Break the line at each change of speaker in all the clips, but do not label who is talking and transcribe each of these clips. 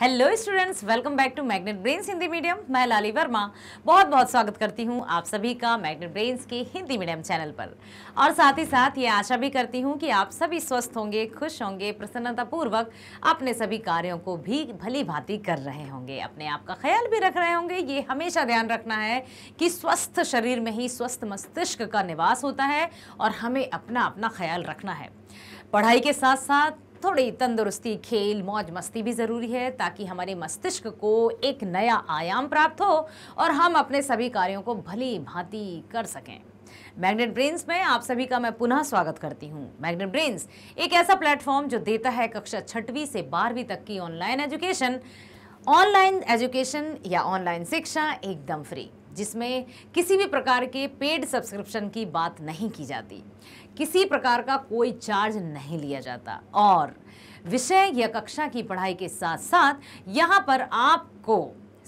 hello students welcome back to magnet brains Hindi medium मैं लाली वर्मा बहुत बहुत स्वागत करती हूं आप सभी का मैग्नेट ब्रेन्स के हिंदी मीडियम चैनल पर और साथ ही साथ ये आशा भी करती हूं कि आप सभी स्वस्थ होंगे खुश होंगे प्रसन्नतापूर्वक अपने सभी कार्यों को भी भली भांति कर रहे होंगे अपने आप का ख्याल भी रख रहे होंगे ये हमेशा ध्यान रखना है कि स्वस्थ शरीर में ही स्वस्थ मस्तिष्क का निवास होता है और हमें अपना अपना ख्याल रखना है पढ़ाई के साथ साथ थोड़ी तंदुरुस्ती खेल मौज मस्ती भी ज़रूरी है ताकि हमारे मस्तिष्क को एक नया आयाम प्राप्त हो और हम अपने सभी कार्यों को भली भांति कर सकें मैग्नेट ब्रेन्स में आप सभी का मैं पुनः स्वागत करती हूँ मैग्नेट ब्रेन्स एक ऐसा प्लेटफॉर्म जो देता है कक्षा छठवीं से बारहवीं तक की ऑनलाइन एजुकेशन ऑनलाइन एजुकेशन या ऑनलाइन शिक्षा एकदम फ्री जिसमें किसी भी प्रकार के पेड सब्सक्रिप्शन की बात नहीं की जाती किसी प्रकार का कोई चार्ज नहीं लिया जाता और विषय या कक्षा की पढ़ाई के साथ साथ यहाँ पर आपको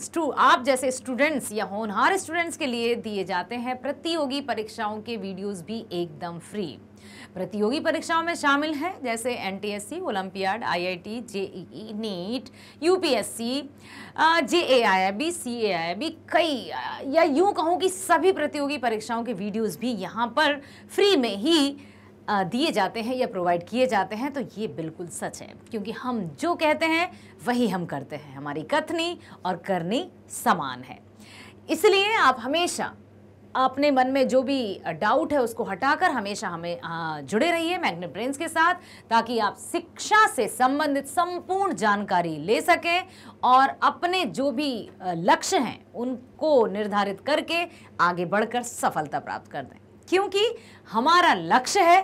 स्टू आप जैसे स्टूडेंट्स या होनहार स्टूडेंट्स के लिए दिए जाते हैं प्रतियोगी परीक्षाओं के वीडियोस भी एकदम फ्री प्रतियोगी परीक्षाओं में शामिल हैं जैसे NTSC, olympiad IIT, JEE, NEET UPSC I B कई या यूं कहूँ कि सभी प्रतियोगी परीक्षाओं के वीडियोज़ भी यहाँ पर फ्री में ही दिए जाते हैं या प्रोवाइड किए जाते हैं तो ये बिल्कुल सच है क्योंकि हम जो कहते हैं वही हम करते हैं हमारी कथनी और करनी समान है इसलिए आप हमेशा अपने मन में जो भी डाउट है उसको हटाकर हमेशा हमें जुड़े रहिए मैग्नेट ब्रेन्स के साथ ताकि आप शिक्षा से संबंधित संपूर्ण जानकारी ले सकें और अपने जो भी लक्ष्य हैं उनको निर्धारित करके आगे बढ़कर सफलता प्राप्त कर दें क्योंकि हमारा लक्ष्य है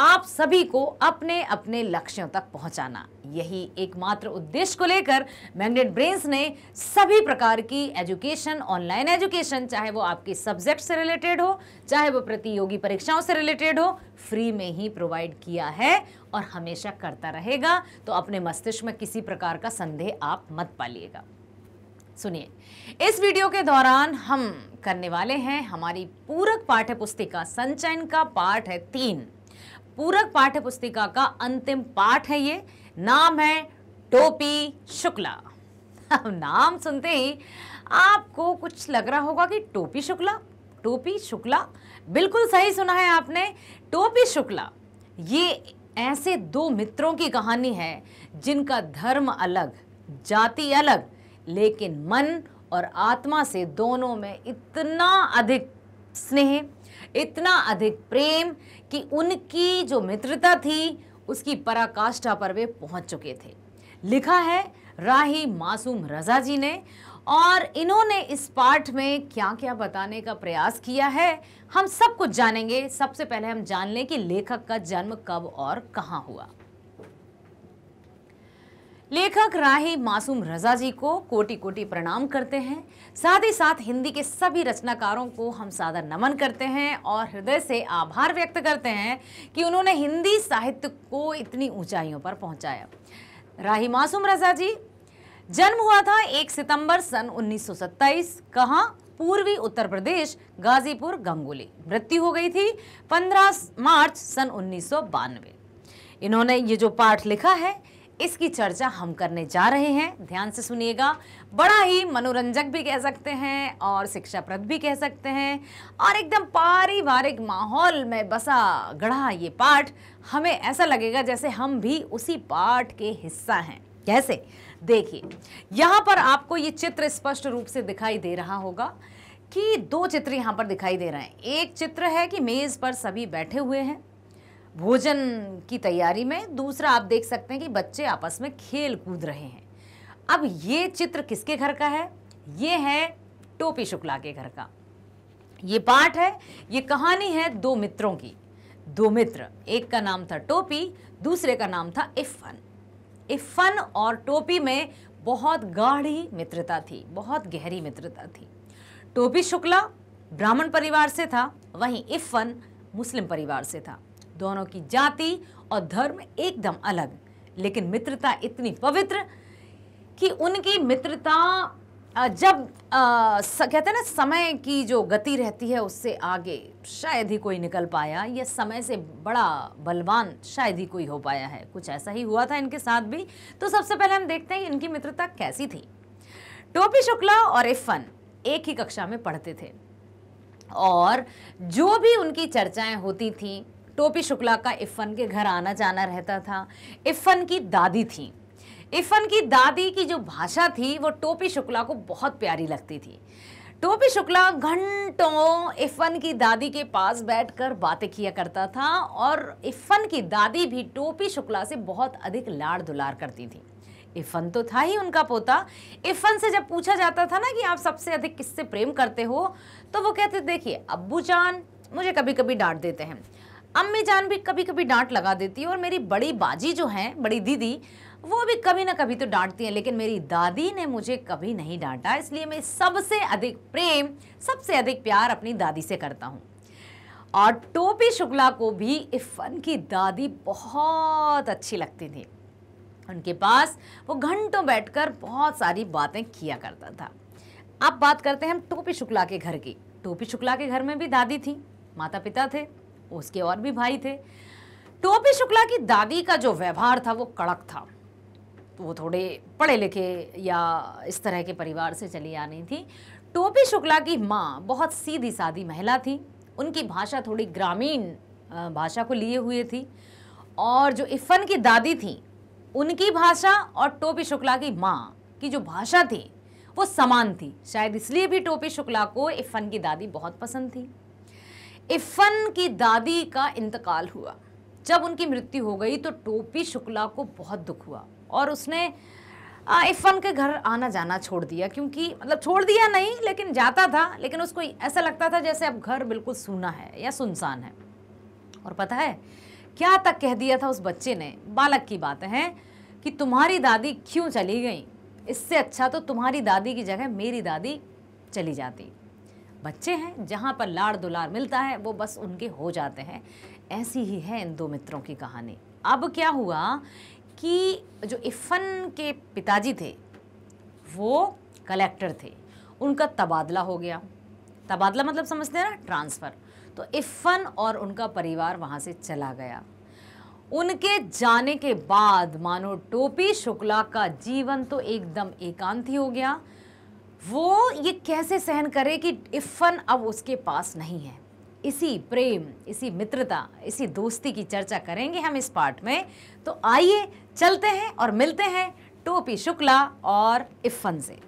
आप सभी को अपने अपने लक्ष्यों तक पहुंचाना यही एकमात्र उद्देश्य को लेकर मैग्नेट ब्रेन्स ने सभी प्रकार की एजुकेशन ऑनलाइन एजुकेशन चाहे वो आपके सब्जेक्ट से रिलेटेड हो चाहे वो प्रतियोगी परीक्षाओं से रिलेटेड हो फ्री में ही प्रोवाइड किया है और हमेशा करता रहेगा तो अपने मस्तिष्क में किसी प्रकार का संदेह आप मत पालिएगा सुनिए इस वीडियो के दौरान हम करने वाले हैं हमारी पूरक पाठ्य पुस्तिका संचयन का पाठ है तीन पूरक पाठ्य पुस्तिका का अंतिम पाठ है ये नाम है टोपी शुक्ला नाम सुनते ही आपको कुछ लग रहा होगा कि टोपी शुक्ला टोपी शुक्ला बिल्कुल सही सुना है आपने टोपी शुक्ला ये ऐसे दो मित्रों की कहानी है जिनका धर्म अलग जाति अलग लेकिन मन और आत्मा से दोनों में इतना अधिक स्नेह इतना अधिक प्रेम कि उनकी जो मित्रता थी उसकी पराकाष्ठा पर वे पहुंच चुके थे लिखा है राही मासूम रजा जी ने और इन्होंने इस पाठ में क्या क्या बताने का प्रयास किया है हम सब कुछ जानेंगे सबसे पहले हम जान लें कि लेखक का जन्म कब और कहाँ हुआ लेखक राही मासूम रजा जी को कोटि कोटि प्रणाम करते हैं साथ ही साथ हिंदी के सभी रचनाकारों को हम सादर नमन करते हैं और हृदय से आभार व्यक्त करते हैं कि उन्होंने हिंदी साहित्य को इतनी ऊंचाइयों पर पहुंचाया राही मासूम रजा जी जन्म हुआ था 1 सितंबर सन 1927 कहाँ पूर्वी उत्तर प्रदेश गाजीपुर गंगोली मृत्यु हो गई थी 15 मार्च सन उन्नीस इन्होंने ये जो पाठ लिखा है इसकी चर्चा हम करने जा रहे हैं ध्यान से सुनिएगा बड़ा ही मनोरंजक भी कह सकते हैं और शिक्षाप्रद भी कह सकते हैं और एकदम पारिवारिक माहौल में बसा गढ़ा ये पाठ हमें ऐसा लगेगा जैसे हम भी उसी पाठ के हिस्सा हैं कैसे देखिए यहाँ पर आपको ये चित्र स्पष्ट रूप से दिखाई दे रहा होगा कि दो चित्र यहाँ पर दिखाई दे रहे हैं एक चित्र है कि मेज़ पर सभी बैठे हुए हैं भोजन की तैयारी में दूसरा आप देख सकते हैं कि बच्चे आपस में खेल कूद रहे हैं अब ये चित्र किसके घर का है ये है टोपी शुक्ला के घर का ये पाठ है ये कहानी है दो मित्रों की दो मित्र एक का नाम था टोपी दूसरे का नाम था इफ़न इफ़न और टोपी में बहुत गाढ़ी मित्रता थी बहुत गहरी मित्रता थी टोपी शुक्ला ब्राह्मण परिवार से था वहीं इफ़न मुस्लिम परिवार से था दोनों की जाति और धर्म एकदम अलग लेकिन मित्रता इतनी पवित्र कि उनकी मित्रता जब आ, कहते हैं ना समय की जो गति रहती है उससे आगे शायद ही कोई निकल पाया या समय से बड़ा बलवान शायद ही कोई हो पाया है कुछ ऐसा ही हुआ था इनके साथ भी तो सबसे पहले हम देखते हैं इनकी मित्रता कैसी थी टोपी शुक्ला और इफ़न एक ही कक्षा में पढ़ते थे और जो भी उनकी चर्चाएं होती थी टोपी शुक्ला का इफ़न के घर आना जाना रहता था इफ़न की दादी थी इफ़न की दादी की जो भाषा थी वो टोपी शुक्ला को बहुत प्यारी लगती थी टोपी शुक्ला घंटों इफ़न की दादी के पास बैठकर बातें किया करता था और इफ़न की दादी भी टोपी शुक्ला से बहुत अधिक लाड़ दुलार करती थी इफ़न तो था ही उनका पोता इफ़न से जब पूछा जाता था ना कि आप सबसे अधिक किससे प्रेम करते हो तो वो कहते देखिए अब्बू जान मुझे कभी कभी डांट देते हैं अम्मी जान भी कभी कभी डांट लगा देती है और मेरी बड़ी बाजी जो है बड़ी दीदी वो भी कभी ना कभी तो डांटती है लेकिन मेरी दादी ने मुझे कभी नहीं डांटा इसलिए मैं सबसे अधिक प्रेम सबसे अधिक प्यार अपनी दादी से करता हूँ और टोपी शुक्ला को भी इफ़न की दादी बहुत अच्छी लगती थी उनके पास वो घंटों बैठकर बहुत सारी बातें किया करता था अब बात करते हैं हम टोपी शुक्ला के घर की टोपी शुक्ला के घर में भी दादी थी माता पिता थे उसके और भी भाई थे टोपी शुक्ला की दादी का जो व्यवहार था वो कड़क था वो थोड़े पढ़े लिखे या इस तरह के परिवार से चली आनी थी टोपी शुक्ला की माँ बहुत सीधी सादी महिला थी उनकी भाषा थोड़ी ग्रामीण भाषा को लिए हुए थी और जो इफ़न की दादी थी उनकी भाषा और टोपी शुक्ला की माँ की जो भाषा थी वो समान थी शायद इसलिए भी टोपी शुक्ला को इफ़न की दादी बहुत पसंद थी इफ़न की दादी का इंतकाल हुआ जब उनकी मृत्यु हो गई तो टोपी शुक्ला को बहुत दुख हुआ और उसने इफ़न के घर आना जाना छोड़ दिया क्योंकि मतलब छोड़ दिया नहीं लेकिन जाता था लेकिन उसको ऐसा लगता था जैसे अब घर बिल्कुल सूना है या सुनसान है और पता है क्या तक कह दिया था उस बच्चे ने बालक की बात है कि तुम्हारी दादी क्यों चली गई इससे अच्छा तो तुम्हारी दादी की जगह मेरी दादी चली जाती बच्चे हैं जहाँ पर लाड़ दुलार मिलता है वो बस उनके हो जाते हैं ऐसी ही है इन दो मित्रों की कहानी अब क्या हुआ कि जो इफ़न के पिताजी थे वो कलेक्टर थे उनका तबादला हो गया तबादला मतलब समझते हैं ना ट्रांसफ़र तो इफ़न और उनका परिवार वहाँ से चला गया उनके जाने के बाद मानो टोपी शुक्ला का जीवन तो एकदम एकांत ही हो गया वो ये कैसे सहन करे कि इफ़न अब उसके पास नहीं है इसी प्रेम इसी मित्रता इसी दोस्ती की चर्चा करेंगे हम इस पार्ट में तो आइए चलते हैं और मिलते हैं टोपी शुक्ला और इफ़न से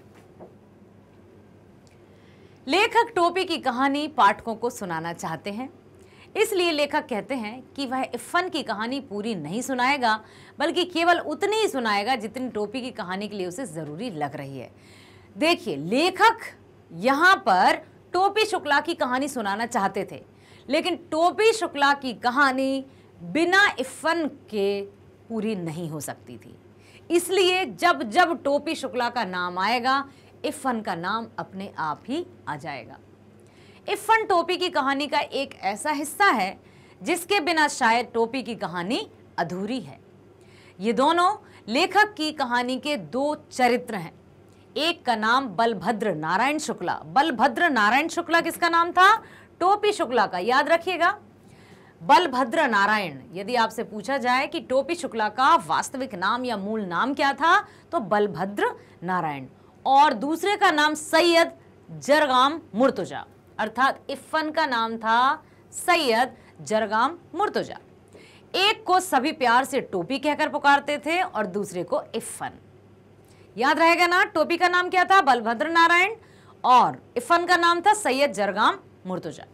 लेखक टोपी की कहानी पाठकों को सुनाना चाहते हैं इसलिए लेखक कहते हैं कि वह इफ़न की कहानी पूरी नहीं सुनाएगा बल्कि केवल उतनी ही सुनाएगा जितनी टोपी की कहानी के लिए उसे ज़रूरी लग रही है देखिए लेखक यहाँ पर टोपी शुक्ला की कहानी सुनाना चाहते थे लेकिन टोपी शुक्ला की कहानी बिना इफ़न के पूरी नहीं हो सकती थी इसलिए जब जब टोपी शुक्ला का नाम आएगा इफ़न का नाम अपने आप ही आ जाएगा इफ़न टोपी की कहानी का एक ऐसा हिस्सा है जिसके बिना शायद टोपी की कहानी अधूरी है ये दोनों लेखक की कहानी के दो चरित्र हैं एक का नाम बलभद्र नारायण शुक्ला बलभद्र नारायण शुक्ला किसका नाम था टोपी शुक्ला का याद रखिएगा बलभद्र नारायण यदि आपसे पूछा जाए कि टोपी शुक्ला का वास्तविक नाम या मूल नाम क्या था तो बलभद्र नारायण और दूसरे का नाम सैयद जरगाम मुर्तुजा अर्थात इफ़न का नाम था सैयद जरगाम मुर्तुजा एक को सभी प्यार से टोपी कहकर पुकारते थे और दूसरे को इफ़न याद रहेगा ना टोपी का नाम क्या था बलभद्र नारायण और इफन का नाम था सैयद जरगाम मुर्तुजा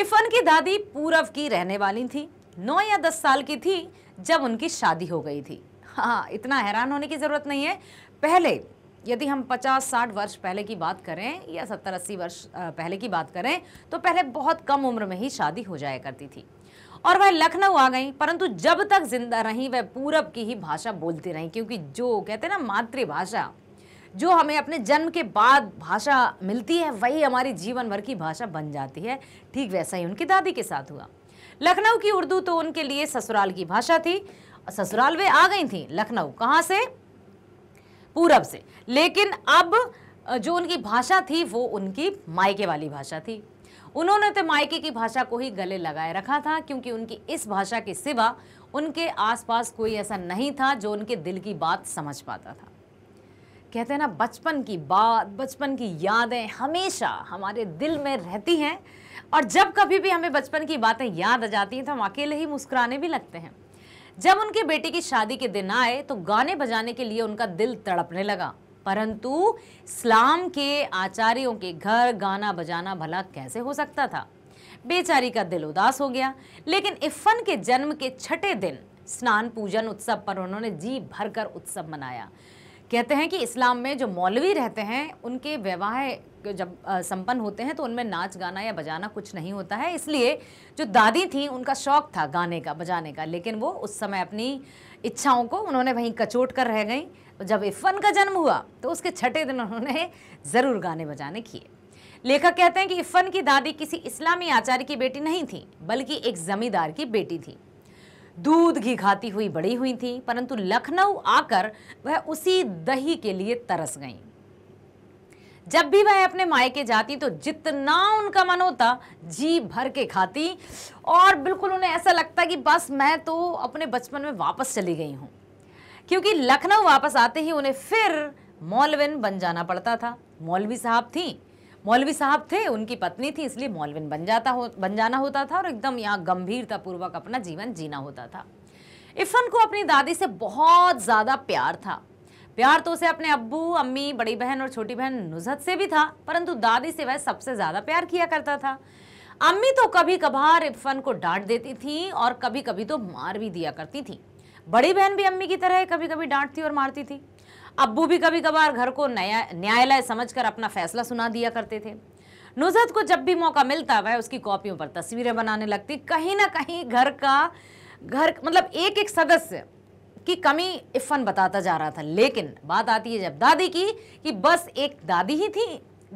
इफन की दादी पूरब की रहने वाली थी नौ या दस साल की थी जब उनकी शादी हो गई थी हाँ इतना हैरान होने की ज़रूरत नहीं है पहले यदि हम 50-60 वर्ष पहले की बात करें या 70-80 वर्ष पहले की बात करें तो पहले बहुत कम उम्र में ही शादी हो जाया करती थी और वह लखनऊ आ गई परंतु जब तक जिंदा रहीं वह पूरब की ही भाषा बोलती रहीं क्योंकि जो कहते हैं ना मातृभाषा जो हमें अपने जन्म के बाद भाषा मिलती है वही हमारी जीवन भर की भाषा बन जाती है ठीक वैसा ही उनकी दादी के साथ हुआ लखनऊ की उर्दू तो उनके लिए ससुराल की भाषा थी ससुराल वे आ गई थी लखनऊ कहाँ से पूरब से लेकिन अब जो उनकी भाषा थी वो उनकी मायके वाली भाषा थी उन्होंने तो मायके की भाषा को ही गले लगाए रखा था क्योंकि उनकी इस भाषा के सिवा उनके आसपास कोई ऐसा नहीं था जो उनके दिल की बात समझ पाता था कहते हैं ना बचपन की बात बचपन की यादें हमेशा हमारे दिल में रहती हैं और जब कभी भी हमें बचपन की बातें याद आ जाती हैं तो हम अकेले ही मुस्कुराने भी लगते हैं जब उनके बेटे की शादी के दिन आए तो गाने बजाने के लिए उनका दिल तड़पने लगा परंतु इस्लाम के आचार्यों के घर गाना बजाना भला कैसे हो सकता था बेचारी का दिल उदास हो गया लेकिन इफ़न के जन्म के छठे दिन स्नान पूजन उत्सव पर उन्होंने जी भरकर उत्सव मनाया कहते हैं कि इस्लाम में जो मौलवी रहते हैं उनके विवाह जब संपन्न होते हैं तो उनमें नाच गाना या बजाना कुछ नहीं होता है इसलिए जो दादी थी उनका शौक था गाने का बजाने का लेकिन वो उस समय अपनी इच्छाओं को उन्होंने वहीं कचोट कर रह गई जब इफ़न का जन्म हुआ तो उसके छठे दिन उन्होंने ज़रूर गाने बजाने किए लेखक कहते हैं कि इफ़न की दादी किसी इस्लामी आचार्य की बेटी नहीं थी बल्कि एक ज़मींदार की बेटी थी दूध घी खाती हुई बड़ी हुई थी परंतु लखनऊ आकर वह उसी दही के लिए तरस गई जब भी वह अपने मायके जाती तो जितना उनका मन होता जी भर के खाती और बिल्कुल उन्हें ऐसा लगता कि बस मैं तो अपने बचपन में वापस चली गई हूँ क्योंकि लखनऊ वापस आते ही उन्हें फिर मौलविन बन जाना पड़ता था मौलवी साहब थी मौलवी साहब थे उनकी पत्नी थी इसलिए मौलविन बन जाता हो बन जाना होता था और एकदम यहाँ गंभीरतापूर्वक अपना जीवन जीना होता था इफ़न को अपनी दादी से बहुत ज़्यादा प्यार था प्यार तो उसे अपने अब्बू अम्मी बड़ी बहन और छोटी बहन नुजहत से भी था परंतु दादी से वह सबसे ज़्यादा प्यार किया करता था अम्मी तो कभी कभार इफ़न को डांट देती थी और कभी कभी तो मार भी दिया करती थी बड़ी बहन भी अम्मी की तरह कभी कभी डांटती और मारती थी अब्बू भी कभी कभार घर को नया न्यायालय समझकर अपना फैसला सुना दिया करते थे नुजरत को जब भी मौका मिलता वह उसकी कॉपियों पर तस्वीरें बनाने लगती कहीं ना कहीं घर का घर मतलब एक एक सदस्य की कमी इफ़न बताता जा रहा था लेकिन बात आती है जब दादी की कि बस एक दादी ही थी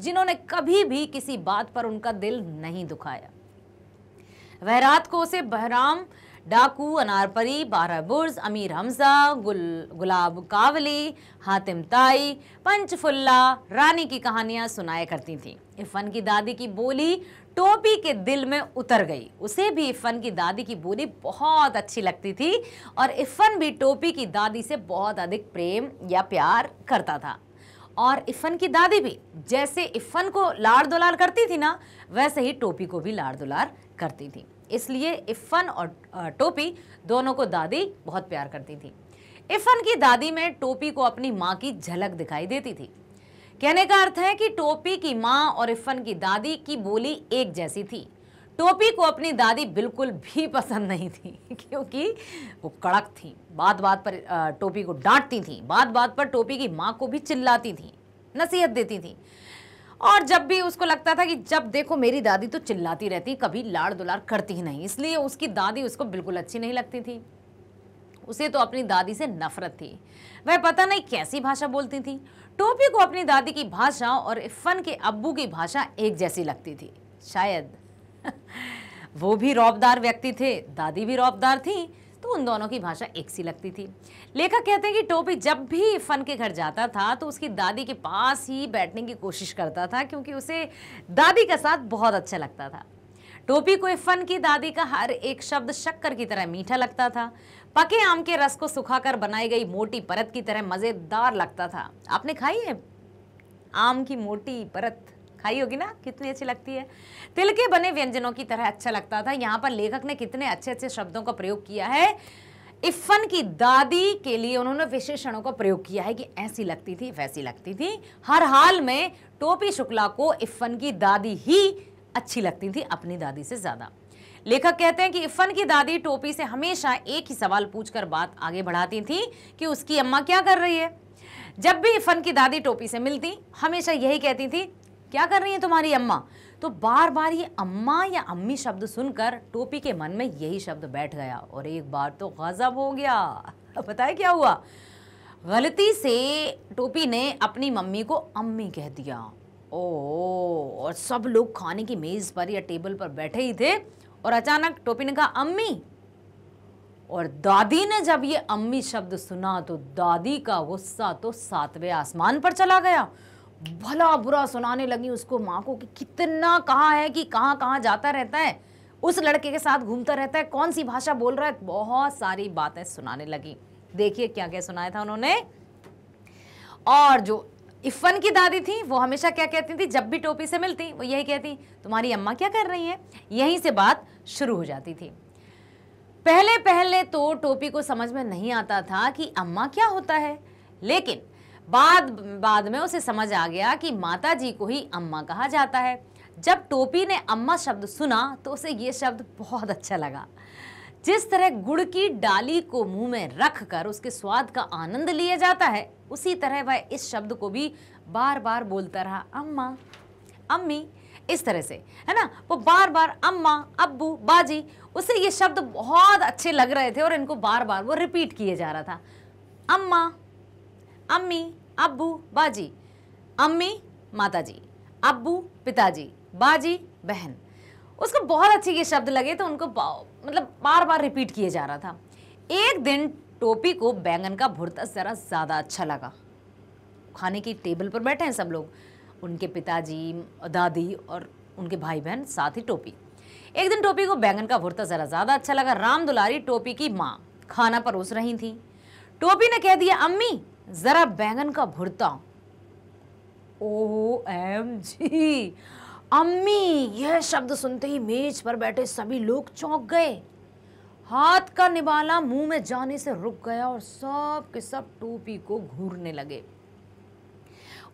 जिन्होंने कभी भी किसी बात पर उनका दिल नहीं दुखाया वह रात को उसे बहराम डाकू अनारपरी बारह बुर्ज अमीर हमजा गुल गुलाब कावली हातिम ताई पंचफुल्ला रानी की कहानियाँ सुनाया करती थीं इफ़न की दादी की बोली टोपी के दिल में उतर गई उसे भी इफ़न की दादी की बोली बहुत अच्छी लगती थी और इफ़न भी टोपी की दादी से बहुत अधिक प्रेम या प्यार करता था और इफ़न की दादी भी जैसे इफ़न को लाड़ दुलार करती थी ना वैसे ही टोपी को भी लाड़ दुलार करती थी इसलिए इफ़न और टोपी दोनों को दादी बहुत प्यार करती थी इफ़न की दादी में टोपी को अपनी माँ की झलक दिखाई देती थी कहने का अर्थ है कि टोपी की माँ और इफ़न की दादी की बोली एक जैसी थी टोपी को अपनी दादी बिल्कुल भी पसंद नहीं थी क्योंकि वो कड़क थी बात बात पर टोपी को डांटती थी बात बात पर टोपी की माँ को भी चिल्लाती थी नसीहत देती थी और जब भी उसको लगता था कि जब देखो मेरी दादी तो चिल्लाती रहती कभी लाड़ दुलार करती ही नहीं इसलिए उसकी दादी उसको बिल्कुल अच्छी नहीं लगती थी उसे तो अपनी दादी से नफरत थी वह पता नहीं कैसी भाषा बोलती थी टोपी को अपनी दादी की भाषा और इफ़न के अब्बू की भाषा एक जैसी लगती थी शायद वो भी रौबदार व्यक्ति थे दादी भी रौबदार थी तो उन दोनों की भाषा एक सी लगती थी लेखक कहते हैं कि टोपी जब भी फन के घर जाता था तो उसकी दादी के पास ही बैठने की कोशिश करता था क्योंकि उसे दादी का साथ बहुत अच्छा लगता था टोपी को फन की दादी का हर एक शब्द शक्कर की तरह मीठा लगता था पके आम के रस को सुखाकर बनाई गई मोटी परत की तरह मज़ेदार लगता था आपने खाई है आम की मोटी परत खाई होगी ना कितनी अच्छी लगती है तिल के बने व्यंजनों की तरह अच्छा लगता था यहाँ पर लेखक ने कितने अच्छे अच्छे शब्दों का प्रयोग किया है इफ़न की दादी के लिए उन्होंने विशेषणों का प्रयोग किया है कि ऐसी लगती थी वैसी लगती थी हर हाल में टोपी शुक्ला को इफ़न की दादी ही अच्छी लगती थी अपनी दादी से ज़्यादा लेखक कहते हैं कि इफ़न की दादी टोपी से हमेशा एक ही सवाल पूछकर बात आगे बढ़ाती थी कि उसकी अम्मा क्या कर रही है जब भी इफ़न की दादी टोपी से मिलती हमेशा यही कहती थी क्या कर रही है तुम्हारी अम्मा तो बार बार ये अम्मा या अम्मी शब्द सुनकर टोपी के मन में यही शब्द बैठ गया और एक बार तो गजब हो गया पता है क्या हुआ गलती से टोपी ने अपनी मम्मी को अम्मी कह दिया ओ और सब लोग खाने की मेज़ पर या टेबल पर बैठे ही थे और अचानक टोपी ने कहा अम्मी और दादी ने जब ये अम्मी शब्द सुना तो दादी का गुस्सा तो सातवें आसमान पर चला गया भला बुरा सुनाने लगी उसको माँ को कि कितना कहाँ है कि कहाँ कहाँ जाता रहता है उस लड़के के साथ घूमता रहता है कौन सी भाषा बोल रहा है बहुत सारी बातें सुनाने लगी देखिए क्या क्या सुनाया था उन्होंने और जो इफ़न की दादी थी वो हमेशा क्या कहती थी जब भी टोपी से मिलती वो यही कहती तुम्हारी अम्मा क्या कर रही है यहीं से बात शुरू हो जाती थी पहले पहले तो टोपी को समझ में नहीं आता था कि अम्मा क्या होता है लेकिन बाद बाद में उसे समझ आ गया कि माता जी को ही अम्मा कहा जाता है जब टोपी ने अम्मा शब्द सुना तो उसे ये शब्द बहुत अच्छा लगा जिस तरह गुड़ की डाली को मुंह में रख कर उसके स्वाद का आनंद लिया जाता है उसी तरह वह इस शब्द को भी बार बार बोलता रहा अम्मा अम्मी इस तरह से है ना वो बार बार अम्मा अब्बू बाजी उसे ये शब्द बहुत अच्छे लग रहे थे और इनको बार बार वो रिपीट किए जा रहा था अम्मा अम्मी अबू बाजी अम्मी माताजी अबू पिताजी बाजी बहन उसको बहुत अच्छे ये शब्द लगे तो उनको मतलब बार बार रिपीट किए जा रहा था एक दिन टोपी को बैंगन का भुरता ज़रा ज़्यादा अच्छा लगा खाने की टेबल पर बैठे हैं सब लोग उनके पिताजी दादी और उनके भाई बहन साथ ही टोपी एक दिन टोपी को बैंगन का भुरता ज़रा ज़्यादा अच्छा लगा राम दुलारी टोपी की माँ खाना परोस रही थी टोपी ने कह दिया अम्मी ज़रा बैंगन का भुरता ओ एम जी अम्मी यह शब्द सुनते ही मेज पर बैठे सभी लोग चौंक गए हाथ का निबाला मुंह में जाने से रुक गया और सब के सब टोपी को घूरने लगे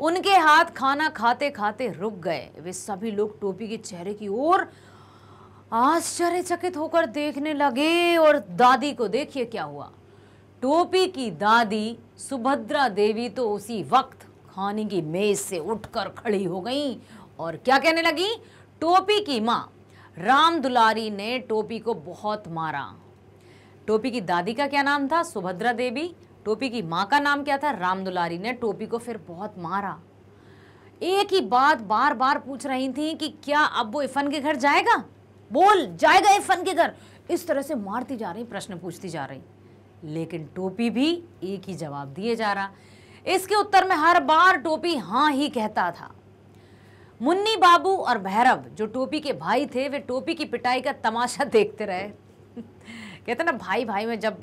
उनके हाथ खाना खाते खाते रुक गए वे सभी लोग टोपी के चेहरे की ओर आश्चर्यचकित होकर देखने लगे और दादी को देखिए क्या हुआ टोपी की दादी सुभद्रा देवी तो उसी वक्त खाने की मेज से उठकर खड़ी हो गई और क्या कहने लगी टोपी की माँ राम दुलारी ने टोपी को बहुत मारा टोपी की दादी का क्या नाम था सुभद्रा देवी टोपी की माँ का नाम क्या था राम दुलारी ने टोपी को फिर बहुत मारा एक ही बात बार बार पूछ रही थी कि क्या अब वो इफन के घर जाएगा बोल जाएगा इफन के घर इस तरह से मारती जा रही प्रश्न पूछती जा रही लेकिन टोपी भी एक ही जवाब दिए जा रहा इसके उत्तर में हर बार टोपी हाँ ही कहता था मुन्नी बाबू और भैरव जो टोपी के भाई थे वे टोपी की पिटाई का तमाशा देखते रहे कहते ना भाई भाई में जब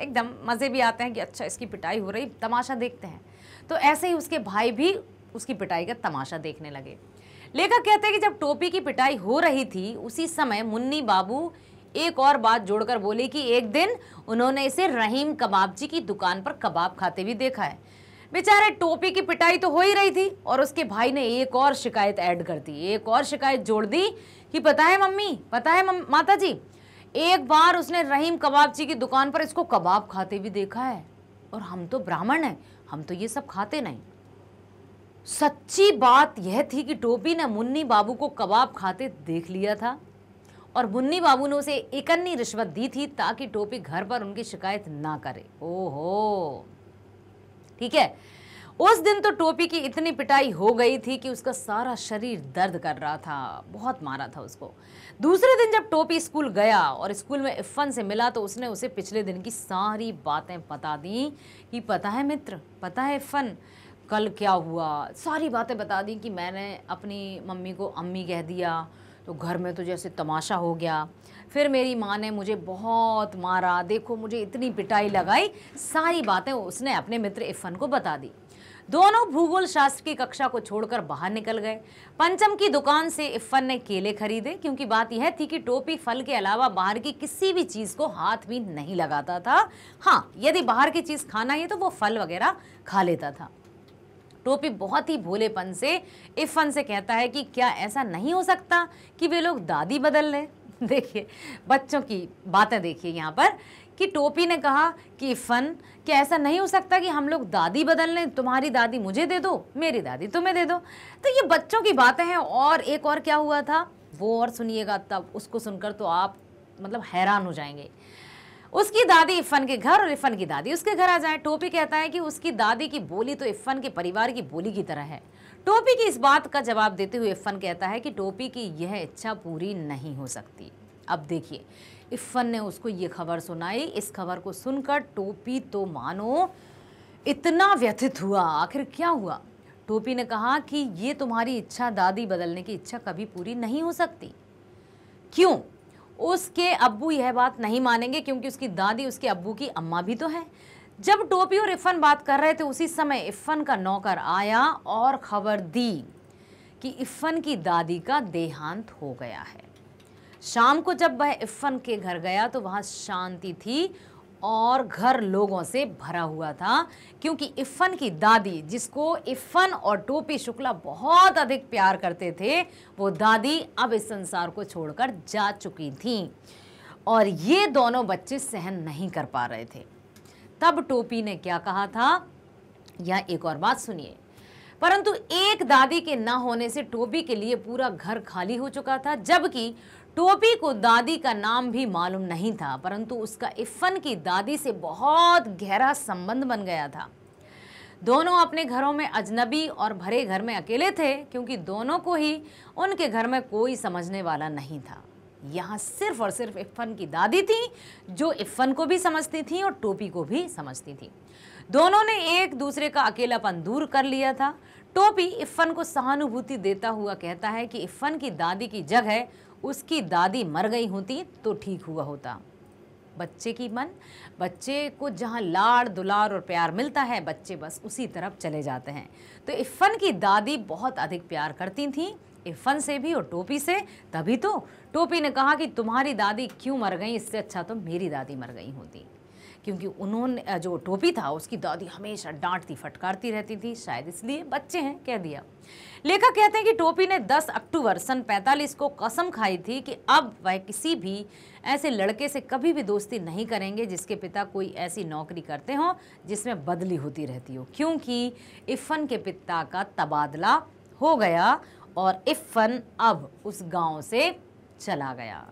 एकदम मज़े भी आते हैं कि अच्छा इसकी पिटाई हो रही तमाशा देखते हैं तो ऐसे ही उसके भाई भी उसकी पिटाई का तमाशा देखने लगे लेखक कहते हैं कि जब टोपी की पिटाई हो रही थी उसी समय मुन्नी बाबू एक और बात जोड़कर बोली कि एक दिन उन्होंने इसे रहीम कबाब जी की दुकान पर कबाब खाते भी देखा है बेचारे टोपी की पिटाई तो हो ही रही थी और उसके भाई ने एक और शिकायत ऐड कर दी एक और शिकायत जोड़ दी कि पता है मम्मी पता है मम, माता जी एक बार उसने रहीम कबाब जी की दुकान पर इसको कबाब खाते भी देखा है और हम तो ब्राह्मण हैं हम तो ये सब खाते नहीं सच्ची बात यह थी कि टोपी ने मुन्नी बाबू को कबाब खाते देख लिया था और मुन्नी बाबू ने उसे इकन्नी रिश्वत दी थी ताकि टोपी घर पर उनकी शिकायत ना करे ओहो ठीक है उस दिन तो टोपी की इतनी पिटाई हो गई थी कि उसका सारा शरीर दर्द कर रहा था बहुत मारा था उसको दूसरे दिन जब टोपी स्कूल गया और स्कूल में इफ़न से मिला तो उसने उसे पिछले दिन की सारी बातें बता दी कि पता है मित्र पता है इफ़न कल क्या हुआ सारी बातें बता दी कि मैंने अपनी मम्मी को अम्मी कह दिया तो घर में तो जैसे तमाशा हो गया फिर मेरी माँ ने मुझे बहुत मारा देखो मुझे इतनी पिटाई लगाई सारी बातें उसने अपने मित्र इफ़न को बता दी दोनों भूगोल शास्त्र की कक्षा को छोड़कर बाहर निकल गए पंचम की दुकान से इफ़न ने केले खरीदे क्योंकि बात यह थी कि टोपी फल के अलावा बाहर की किसी भी चीज़ को हाथ भी नहीं लगाता था हाँ यदि बाहर की चीज़ खाना ही तो वो फल वगैरह खा लेता था टोपी बहुत ही भोलेपन से इफन से कहता है कि क्या ऐसा नहीं हो सकता कि वे लोग दादी बदल लें देखिए बच्चों की बातें देखिए यहाँ पर कि टोपी ने कहा कि इफन क्या ऐसा नहीं हो सकता कि हम लोग दादी बदल लें तुम्हारी दादी मुझे दे दो मेरी दादी तुम्हें दे दो तो ये बच्चों की बातें हैं और एक और क्या हुआ था वो और सुनिएगा तब उसको सुनकर तो आप मतलब हैरान हो जाएंगे उसकी दादी इफ़न के घर और इफ़न की दादी उसके घर आ जाए टोपी कहता है कि उसकी दादी की बोली तो इफ़न के परिवार की बोली की तरह है टोपी की इस बात का जवाब देते हुए इफ़न कहता है कि टोपी की यह इच्छा पूरी नहीं हो सकती अब देखिए इफ़न ने उसको ये खबर सुनाई इस खबर को सुनकर टोपी तो मानो इतना व्यथित हुआ आखिर क्या हुआ टोपी ने कहा कि ये तुम्हारी इच्छा दादी बदलने की इच्छा कभी पूरी नहीं हो सकती क्यों उसके अब्बू यह बात नहीं मानेंगे क्योंकि उसकी दादी उसके अब्बू की अम्मा भी तो हैं जब टोपी और इफ़न बात कर रहे थे उसी समय इफ़न का नौकर आया और खबर दी कि इफ़न की दादी का देहांत हो गया है शाम को जब वह इफ़न के घर गया तो वहाँ शांति थी और घर लोगों से भरा हुआ था क्योंकि इफ़न की दादी जिसको इफ़न और टोपी शुक्ला बहुत अधिक प्यार करते थे वो दादी अब इस संसार को छोड़कर जा चुकी थी और ये दोनों बच्चे सहन नहीं कर पा रहे थे तब टोपी ने क्या कहा था यह एक और बात सुनिए परंतु एक दादी के ना होने से टोपी के लिए पूरा घर खाली हो चुका था जबकि टोपी को दादी का नाम भी मालूम नहीं था परंतु उसका इफ़न की दादी से बहुत गहरा संबंध बन गया था दोनों अपने घरों में अजनबी और भरे घर में अकेले थे क्योंकि दोनों को ही उनके घर में कोई समझने वाला नहीं था यहाँ सिर्फ और सिर्फ इफ़न की दादी थी जो इफ़न को भी समझती थी और टोपी को भी समझती थी दोनों ने एक दूसरे का अकेलापन दूर कर लिया था टोपी इफ़न को सहानुभूति देता हुआ कहता है कि इफ़न की दादी की जगह उसकी दादी मर गई होती तो ठीक हुआ होता बच्चे की मन बच्चे को जहाँ लाड़ दुलार और प्यार मिलता है बच्चे बस उसी तरफ चले जाते हैं तो इफ़न की दादी बहुत अधिक प्यार करती थी इफ़न से भी और टोपी से तभी तो टोपी ने कहा कि तुम्हारी दादी क्यों मर गई इससे अच्छा तो मेरी दादी मर गई होती क्योंकि उन्होंने जो टोपी था उसकी दादी हमेशा डांटती फटकारती रहती थी शायद इसलिए बच्चे हैं कह दिया लेखक कहते हैं कि टोपी ने 10 अक्टूबर सन 45 को कसम खाई थी कि अब वह किसी भी ऐसे लड़के से कभी भी दोस्ती नहीं करेंगे जिसके पिता कोई ऐसी नौकरी करते हों जिसमें बदली होती रहती हो क्योंकि इफ़न के पिता का तबादला हो गया और इफ़न अब उस गांव से चला गया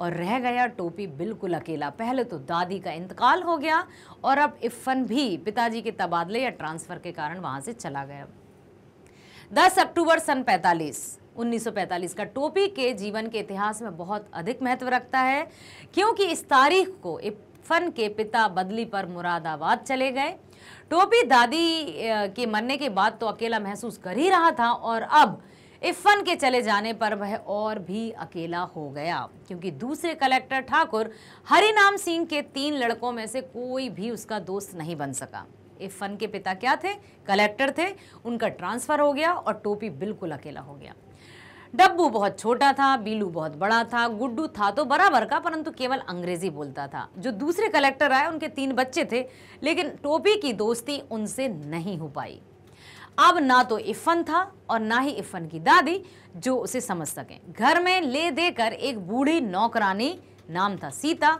और रह गया टोपी बिल्कुल अकेला पहले तो दादी का इंतकाल हो गया और अब इफ़न भी पिताजी के तबादले या ट्रांसफ़र के कारण वहाँ से चला गया 10 अक्टूबर सन 45 1945 का टोपी के जीवन के इतिहास में बहुत अधिक महत्व रखता है क्योंकि इस तारीख को इफ़न के पिता बदली पर मुरादाबाद चले गए टोपी दादी के मरने के बाद तो अकेला महसूस कर ही रहा था और अब इफ़न के चले जाने पर वह और भी अकेला हो गया क्योंकि दूसरे कलेक्टर ठाकुर हरिनाम सिंह के तीन लड़कों में से कोई भी उसका दोस्त नहीं बन सका इफ़न के पिता क्या थे कलेक्टर थे उनका ट्रांसफ़र हो गया और टोपी बिल्कुल अकेला हो गया डब्बू बहुत छोटा था बीलू बहुत बड़ा था गुड्डू था तो बराबर का परंतु केवल अंग्रेजी बोलता था जो दूसरे कलेक्टर आए उनके तीन बच्चे थे लेकिन टोपी की दोस्ती उनसे नहीं हो पाई अब ना तो इफ़न था और ना ही इफ़न की दादी जो उसे समझ सकें घर में ले देकर एक बूढ़ी नौकरानी नाम था सीता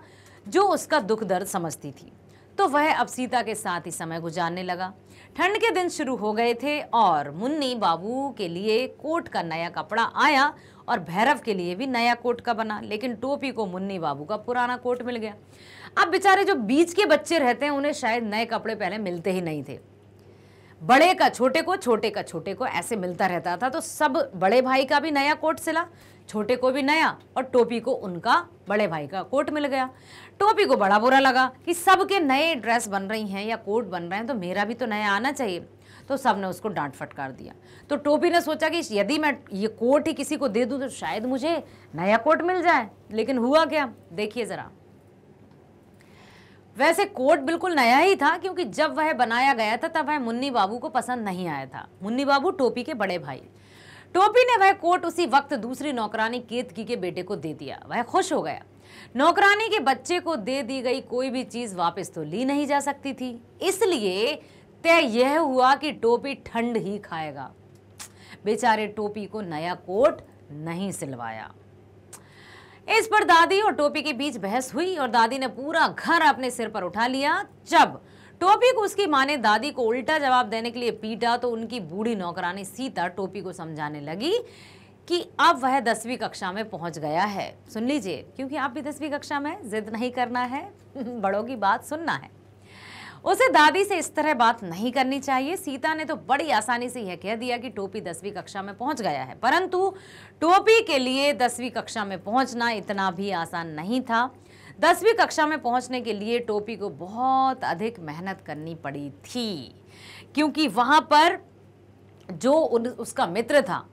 जो उसका दुख दर्द समझती थी तो वह अब सीता के साथ ही समय गुजारने लगा ठंड के दिन शुरू हो गए थे और मुन्नी बाबू के लिए कोट का नया कपड़ा आया और भैरव के लिए भी नया कोट का बना लेकिन टोपी को मुन्नी बाबू का पुराना कोट मिल गया अब बेचारे जो बीच के बच्चे रहते हैं उन्हें शायद नए कपड़े पहले मिलते ही नहीं थे बड़े का छोटे को छोटे का छोटे को ऐसे मिलता रहता था तो सब बड़े भाई का भी नया कोट सिला छोटे को भी नया और टोपी को उनका बड़े भाई का कोट मिल गया टोपी को बड़ा बुरा लगा कि सबके नए ड्रेस बन रही हैं या कोट बन रहे हैं तो मेरा भी तो नया आना चाहिए तो सब ने उसको डांट फटकार दिया तो टोपी ने सोचा कि यदि मैं ये कोट ही किसी को दे दूँ तो शायद मुझे नया कोट मिल जाए लेकिन हुआ क्या देखिए ज़रा वैसे कोट बिल्कुल नया ही था क्योंकि जब वह बनाया गया था तब वह मुन्नी बाबू को पसंद नहीं आया था मुन्नी बाबू टोपी के बड़े भाई टोपी ने वह कोट उसी वक्त दूसरी नौकरानी केतकी के बेटे को दे दिया वह खुश हो गया नौकरानी के बच्चे को दे दी गई कोई भी चीज़ वापस तो ली नहीं जा सकती थी इसलिए तय यह हुआ कि टोपी ठंड ही खाएगा बेचारे टोपी को नया कोट नहीं सिलवाया इस पर दादी और टोपी के बीच बहस हुई और दादी ने पूरा घर अपने सिर पर उठा लिया जब टोपी को उसकी माँ ने दादी को उल्टा जवाब देने के लिए पीटा तो उनकी बूढ़ी नौकरानी सीता टोपी को समझाने लगी कि अब वह दसवीं कक्षा में पहुंच गया है सुन लीजिए क्योंकि आप भी दसवीं कक्षा में जिद नहीं करना है बड़ों की बात सुनना है उसे दादी से इस तरह बात नहीं करनी चाहिए सीता ने तो बड़ी आसानी से यह कह दिया कि टोपी दसवीं कक्षा में पहुंच गया है परंतु टोपी के लिए दसवीं कक्षा में पहुंचना इतना भी आसान नहीं था दसवीं कक्षा में पहुंचने के लिए टोपी को बहुत अधिक मेहनत करनी पड़ी थी क्योंकि वहाँ पर जो उन, उसका मित्र था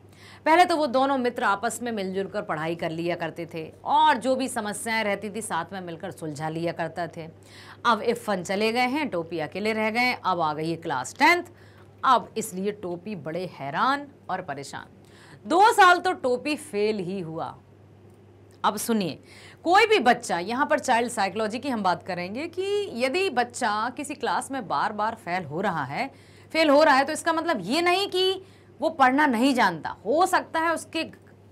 पहले तो वो दोनों मित्र आपस में मिलजुल कर पढ़ाई कर लिया करते थे और जो भी समस्याएं रहती थी साथ में मिलकर सुलझा लिया करते थे अब इफ़न चले गए हैं टोपी अकेले रह गए अब आ गई है क्लास टेंथ अब इसलिए टोपी बड़े हैरान और परेशान दो साल तो टोपी फेल ही हुआ अब सुनिए कोई भी बच्चा यहाँ पर चाइल्ड साइकोलॉजी की हम बात करेंगे कि यदि बच्चा किसी क्लास में बार बार फेल हो रहा है फेल हो रहा है तो इसका मतलब ये नहीं कि वो पढ़ना नहीं जानता हो सकता है उसके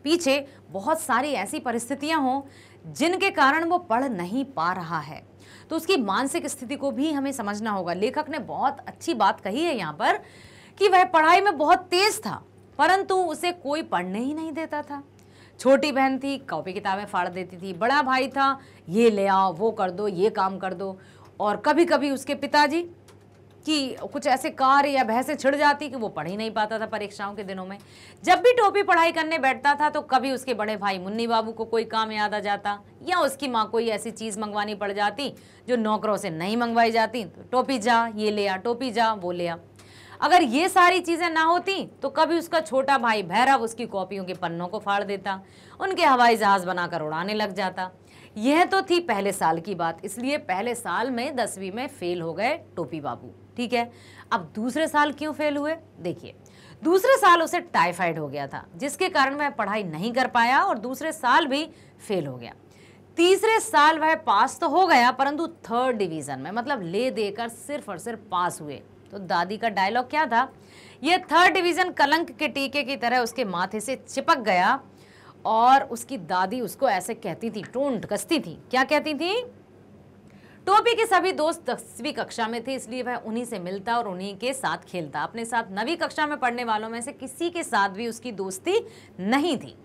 पीछे बहुत सारी ऐसी परिस्थितियाँ हों जिनके कारण वो पढ़ नहीं पा रहा है तो उसकी मानसिक स्थिति को भी हमें समझना होगा लेखक ने बहुत अच्छी बात कही है यहाँ पर कि वह पढ़ाई में बहुत तेज था परंतु उसे कोई पढ़ने ही नहीं देता था छोटी बहन थी कॉपी किताबें फाड़ देती थी बड़ा भाई था ये ले आओ वो कर दो ये काम कर दो और कभी कभी उसके पिताजी कि कुछ ऐसे कार या भैंसे छिड़ जाती कि वो पढ़ ही नहीं पाता था परीक्षाओं के दिनों में जब भी टोपी पढ़ाई करने बैठता था तो कभी उसके बड़े भाई मुन्नी बाबू को कोई काम याद आ जाता या उसकी माँ कोई ऐसी चीज़ मंगवानी पड़ जाती जो नौकरों से नहीं मंगवाई जाती तो टोपी जा ये ले आ टोपी जा वो ले आ अगर ये सारी चीज़ें ना होती तो कभी उसका छोटा भाई भैरव उसकी कॉपियों के पन्नों को फाड़ देता उनके हवाई जहाज़ बनाकर उड़ाने लग जाता यह तो थी पहले साल की बात इसलिए पहले साल में दसवीं में फेल हो गए टोपी बाबू ठीक है अब दूसरे साल क्यों फेल हुए देखिए दूसरे साल उसे टाइफाइड हो गया था जिसके कारण वह पढ़ाई नहीं कर पाया और दूसरे साल भी फेल हो गया तीसरे साल वह पास तो हो गया परंतु थर्ड डिवीज़न में मतलब ले देकर सिर्फ और सिर्फ पास हुए तो दादी का डायलॉग क्या था यह थर्ड डिवीज़न कलंक के टीके की तरह उसके माथे से चिपक गया और उसकी दादी उसको ऐसे कहती थी टोंट कसती थी क्या कहती थी टोपी तो के सभी दोस्त दसवीं कक्षा में थे इसलिए वह उन्हीं से मिलता और उन्हीं के साथ खेलता अपने साथ नवी कक्षा में पढ़ने वालों में से किसी के साथ भी उसकी दोस्ती नहीं थी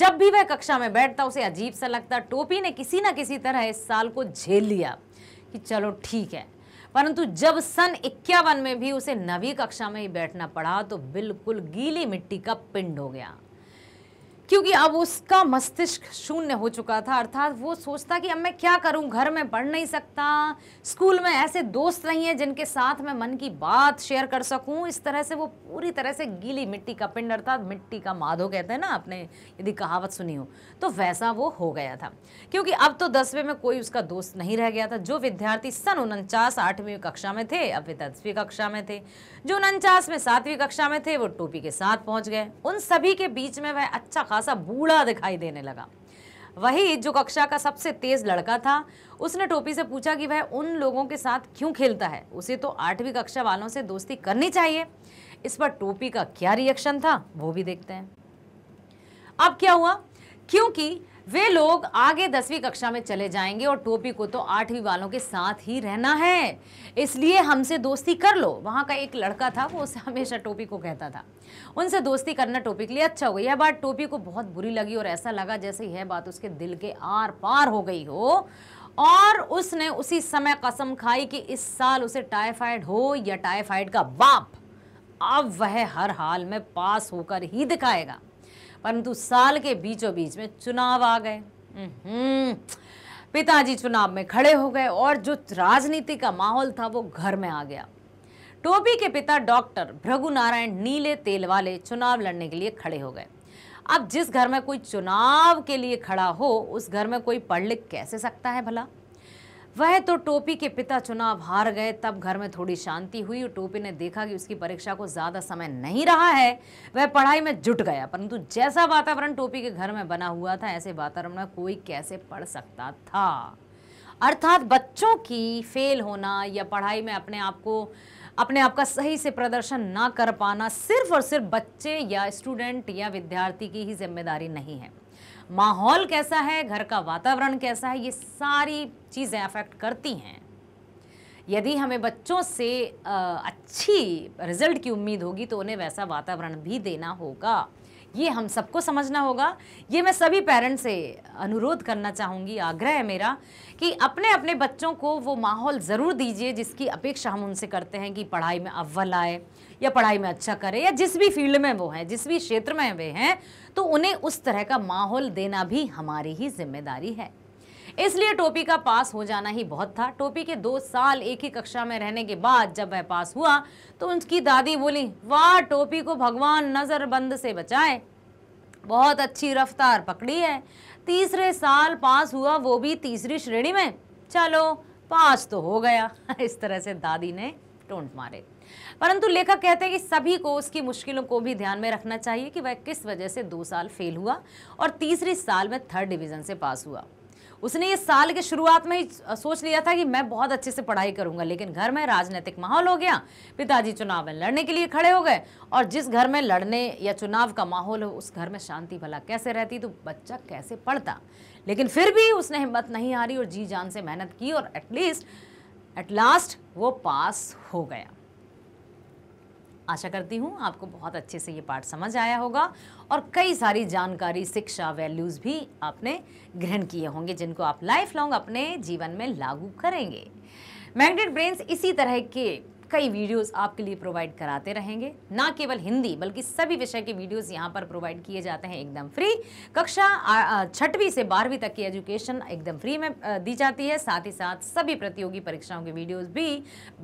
जब भी वह कक्षा में बैठता उसे अजीब सा लगता टोपी ने किसी न किसी तरह इस साल को झेल लिया कि चलो ठीक है परंतु जब सन इक्यावन में भी उसे नवी कक्षा में ही बैठना पड़ा तो बिल्कुल गीली मिट्टी का पिंड हो गया क्योंकि अब उसका मस्तिष्क शून्य हो चुका था अर्थात वो सोचता कि अब मैं क्या करूं घर में पढ़ नहीं सकता स्कूल में ऐसे दोस्त नहीं हैं जिनके साथ मैं मन की बात शेयर कर सकूं इस तरह से वो पूरी तरह से गीली मिट्टी का पिंड अर्थात मिट्टी का माधो कहते हैं ना आपने यदि कहावत सुनी हो तो वैसा वो हो गया था क्योंकि अब तो दसवें में कोई उसका दोस्त नहीं रह गया था जो विद्यार्थी सन उनचास आठवीं कक्षा में थे अब वे दसवीं कक्षा में थे जो उनचास में सातवीं कक्षा में थे वो टोपी के साथ पहुँच गए उन सभी के बीच में वह अच्छा खासा बूढ़ा दिखाई देने लगा वही जो कक्षा का सबसे तेज लड़का था उसने टोपी से पूछा कि वह उन लोगों के साथ क्यों खेलता है उसे तो आठवीं कक्षा वालों से दोस्ती करनी चाहिए इस पर टोपी का क्या रिएक्शन था वो भी देखते हैं अब क्या हुआ क्योंकि वे लोग आगे दसवीं कक्षा में चले जाएंगे और टोपी को तो आठवीं वालों के साथ ही रहना है इसलिए हमसे दोस्ती कर लो वहाँ का एक लड़का था वो उसे हमेशा टोपी को कहता था उनसे दोस्ती करना टोपी के लिए अच्छा हो गया यह बात टोपी को बहुत बुरी लगी और ऐसा लगा जैसे यह बात उसके दिल के आर पार हो गई हो और उसने उसी समय कसम खाई कि इस साल उसे टाइफाइड हो या टाइफाइड का बाप अब वह हर हाल में पास होकर ही दिखाएगा परंतु साल के बीचों बीच में चुनाव आ गए पिताजी चुनाव में खड़े हो गए और जो राजनीति का माहौल था वो घर में आ गया टोपी के पिता डॉक्टर भ्रघु नारायण नीले तेल वाले चुनाव लड़ने के लिए खड़े हो गए अब जिस घर में कोई चुनाव के लिए खड़ा हो उस घर में कोई पढ़ लिख कैसे सकता है भला वह तो टोपी के पिता चुनाव हार गए तब घर में थोड़ी शांति हुई और टोपी ने देखा कि उसकी परीक्षा को ज़्यादा समय नहीं रहा है वह पढ़ाई में जुट गया परंतु जैसा वातावरण टोपी के घर में बना हुआ था ऐसे वातावरण में कोई कैसे पढ़ सकता था अर्थात बच्चों की फेल होना या पढ़ाई में अपने आप को अपने आप का सही से प्रदर्शन ना कर पाना सिर्फ और सिर्फ बच्चे या स्टूडेंट या विद्यार्थी की ही जिम्मेदारी नहीं है माहौल कैसा है घर का वातावरण कैसा है ये सारी चीज़ें अफेक्ट करती हैं यदि हमें बच्चों से अच्छी रिजल्ट की उम्मीद होगी तो उन्हें वैसा वातावरण भी देना होगा ये हम सबको समझना होगा ये मैं सभी पेरेंट्स से अनुरोध करना चाहूँगी आग्रह है मेरा कि अपने अपने बच्चों को वो माहौल ज़रूर दीजिए जिसकी अपेक्षा हम उनसे करते हैं कि पढ़ाई में अव्वल आए या पढ़ाई में अच्छा करें या जिस भी फील्ड में वो हैं जिस भी क्षेत्र में वे हैं तो उन्हें उस तरह का माहौल देना भी हमारी ही जिम्मेदारी है इसलिए टोपी का पास हो जाना ही बहुत था टोपी के दो साल एक ही कक्षा में रहने के बाद जब वह पास हुआ तो उनकी दादी बोली वाह टोपी को भगवान नज़रबंद से बचाए बहुत अच्छी रफ्तार पकड़ी है तीसरे साल पास हुआ वो भी तीसरी श्रेणी में चलो पास तो हो गया इस तरह से दादी ने टोंट मारे परंतु लेखक कहते हैं कि सभी को उसकी मुश्किलों को भी ध्यान में रखना चाहिए कि वह किस वजह से दो साल फेल हुआ और तीसरे साल में थर्ड डिवीज़न से पास हुआ उसने इस साल के शुरुआत में ही सोच लिया था कि मैं बहुत अच्छे से पढ़ाई करूंगा लेकिन घर में राजनीतिक माहौल हो गया पिताजी चुनाव में लड़ने के लिए खड़े हो गए और जिस घर में लड़ने या चुनाव का माहौल हो उस घर में शांति भला कैसे रहती तो बच्चा कैसे पढ़ता लेकिन फिर भी उसने हिम्मत नहीं हारी और जी जान से मेहनत की और एटलीस्ट एट लास्ट वो पास हो गया आशा करती हूँ आपको बहुत अच्छे से ये पाठ समझ आया होगा और कई सारी जानकारी शिक्षा वैल्यूज़ भी आपने ग्रहण किए होंगे जिनको आप लाइफ लॉन्ग अपने जीवन में लागू करेंगे मैग्नेट ब्रेन्स इसी तरह के कई वीडियोस आपके लिए प्रोवाइड कराते रहेंगे ना केवल हिंदी बल्कि सभी विषय के वीडियोस यहाँ पर प्रोवाइड किए जाते हैं एकदम फ्री कक्षा छठवीं से बारहवीं तक की एजुकेशन एकदम फ्री में दी जाती है साथ ही साथ सभी प्रतियोगी परीक्षाओं के वीडियोज़ भी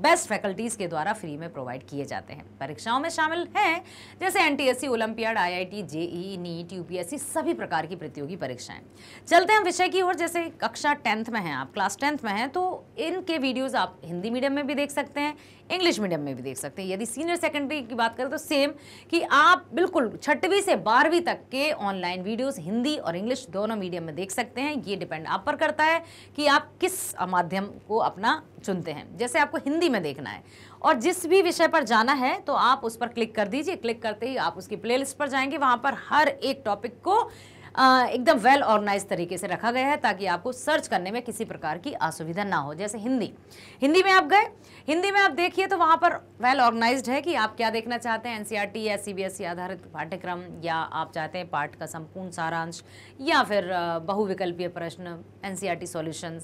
बेस्ट फैकल्टीज़ के द्वारा फ्री में प्रोवाइड किए जाते हैं परीक्षाओं में शामिल हैं जैसे N T olympiad I I JEE NEET UPSC सभी प्रकार की प्रतियोगी परीक्षाएं चलते हैं विषय की ओर जैसे कक्षा टेंथ में हैं आप क्लास टेंथ में हैं तो इनके वीडियोज़ आप हिंदी मीडियम में भी देख सकते हैं इंग्लिश मीडियम में भी देख सकते हैं यदि सीनियर सेकेंडरी की बात करें तो सेम कि आप बिल्कुल छठवीं से बारहवीं तक के ऑनलाइन वीडियोस हिंदी और इंग्लिश दोनों मीडियम में देख सकते हैं ये डिपेंड आप पर करता है कि आप किस माध्यम को अपना चुनते हैं जैसे आपको हिंदी में देखना है और जिस भी विषय पर जाना है तो आप उस पर क्लिक कर दीजिए क्लिक करते ही आप उसकी प्ले पर जाएंगे वहाँ पर हर एक टॉपिक को एकदम वेल ऑर्गेनाइज तरीके से रखा गया है ताकि आपको सर्च करने में किसी प्रकार की असुविधा ना हो जैसे हिंदी हिंदी में आप गए हिंदी में आप देखिए तो वहाँ पर वेल ऑर्गेनाइज है कि आप क्या देखना चाहते हैं एन e या सी e आधारित पाठ्यक्रम या आप चाहते हैं पाठ का संपूर्ण सारांश या फिर बहुविकल्पीय प्रश्न N C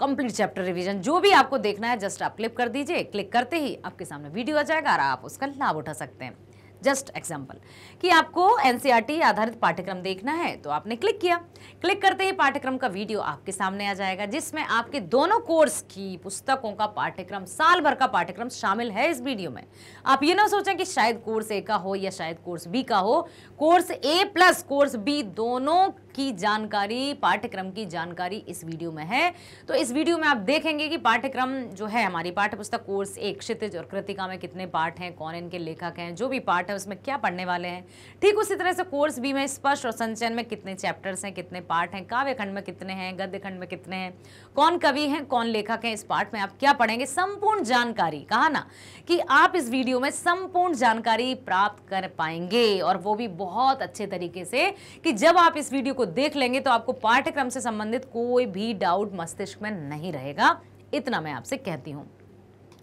complete chapter revision जो भी आपको देखना है जस्ट आप क्लिक कर दीजिए क्लिक करते ही आपके सामने वीडियो आ जाएगा और आप उसका लाभ उठा सकते हैं जस्ट एग्जाम्पल कि आपको एनसीईआरटी आधारित पाठ्यक्रम देखना है तो आपने क्लिक किया क्लिक करते ही पाठ्यक्रम का वीडियो आपके सामने आ जाएगा जिसमें आपके दोनों कोर्स की पुस्तकों का पाठ्यक्रम साल भर का पाठ्यक्रम शामिल है इस वीडियो में आप ये ना सोचें कि शायद कोर्स ए का हो या शायद कोर्स बी का हो course A plus course B दोनों की जानकारी पाठ्यक्रम की जानकारी इस वीडियो में है तो इस वीडियो में आप देखेंगे कि पाठ्यक्रम जो है हमारी पाठ्यपुस्तक कोर्स एक क्षितिज और कृतिका में कितने पाठ हैं कौन इनके लेखक हैं जो भी पाठ है उसमें क्या पढ़ने वाले हैं ठीक उसी तरह से कोर्स बी में स्पष्ट और संचयन में कितने चैप्टर्स हैं कितने पाठ हैं काव्यखंड में कितने हैं गद्यखंड में कितने हैं कौन कवि हैं कौन लेखक हैं इस पाठ में आप क्या पढ़ेंगे संपूर्ण जानकारी कहा ना कि आप इस वीडियो में संपूर्ण जानकारी प्राप्त कर पाएंगे और वो भी बहुत अच्छे तरीके से कि जब आप इस वीडियो को देख लेंगे तो आपको पाठ्यक्रम से संबंधित कोई भी डाउट मस्तिष्क में नहीं रहेगा इतना मैं आपसे कहती हूँ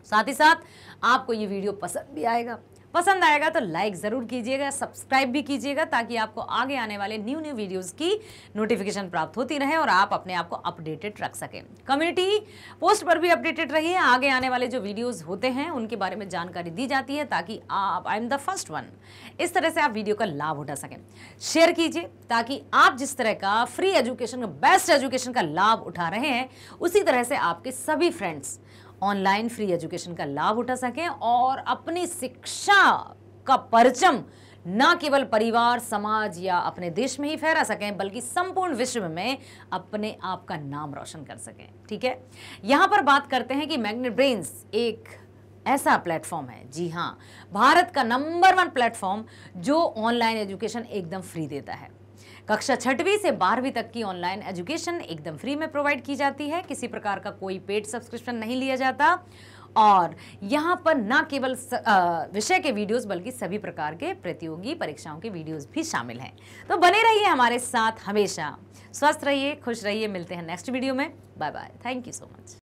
साथ ही साथ आपको ये वीडियो पसंद भी आएगा पसंद आएगा तो लाइक ज़रूर कीजिएगा सब्सक्राइब भी कीजिएगा ताकि आपको आगे आने वाले न्यू न्यू वीडियोज़ की नोटिफिकेशन प्राप्त होती रहे और आप अपने आप को अपडेटेड रख सकें कम्युनिटी पोस्ट पर भी अपडेटेड रहिए आगे आने वाले जो वीडियोज़ होते हैं उनके बारे में जानकारी दी जाती है ताकि आप I am the first one इस तरह से आप वीडियो का लाभ उठा सकें शेयर कीजिए ताकि आप जिस तरह का फ्री एजुकेशन बेस्ट एजुकेशन का लाभ उठा रहे हैं उसी तरह से आपके सभी फ्रेंड्स ऑनलाइन फ्री एजुकेशन का लाभ उठा सकें और अपनी शिक्षा का परचम न केवल परिवार समाज या अपने देश में ही फहरा सकें बल्कि संपूर्ण विश्व में अपने आप का नाम रोशन कर सकें ठीक है यहाँ पर बात करते हैं कि मैग्नेट ब्रेन्स एक ऐसा प्लेटफॉर्म है जी हाँ भारत का नंबर वन प्लेटफॉर्म जो ऑनलाइन एजुकेशन एकदम फ्री देता है कक्षा छठवीं से बारहवीं तक की ऑनलाइन एजुकेशन एकदम फ्री में प्रोवाइड की जाती है किसी प्रकार का कोई पेड सब्सक्रिप्शन नहीं लिया जाता और यहाँ पर ना केवल विषय के वीडियोस बल्कि सभी प्रकार के प्रतियोगी परीक्षाओं के वीडियोस भी शामिल हैं तो बने रहिए हमारे साथ हमेशा स्वस्थ रहिए खुश रहिए मिलते हैं नेक्स्ट वीडियो में bye bye thank you so much